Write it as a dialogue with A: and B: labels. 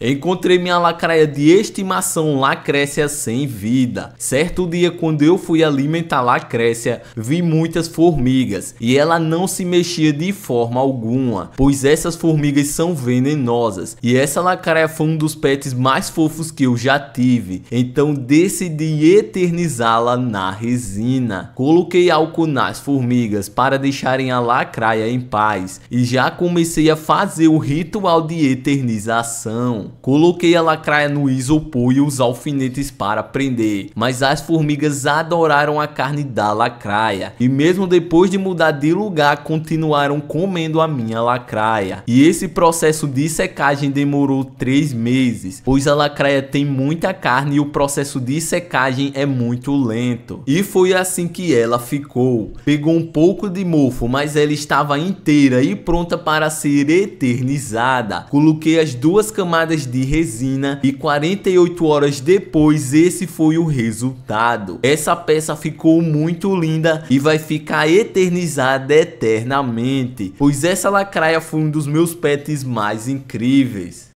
A: Encontrei minha lacraia de estimação Lacrécia sem vida. Certo dia, quando eu fui alimentar Lacrécia, vi muitas formigas e ela não se mexia de forma alguma, pois essas formigas são venenosas. E essa lacraia foi um dos pets mais fofos que eu já tive, então decidi eternizá-la na resina. Coloquei álcool nas formigas para deixarem a lacraia em paz e já comecei a fazer o ritual de eternização. Coloquei a lacraia no isopor e os alfinetes para prender, mas as formigas adoraram a carne da lacraia e mesmo depois de mudar de lugar continuaram comendo a minha lacraia. E esse processo de secagem demorou 3 meses, pois a lacraia tem muita carne e o processo de secagem é muito lento. E foi assim que ela ficou. Pegou um pouco de mofo, mas ela estava inteira e pronta para ser eternizada. Coloquei as duas camadas de resina e 48 horas depois esse foi o resultado. Essa peça ficou muito linda e vai ficar eternizada eternamente, pois essa lacraia foi um dos meus pets mais incríveis.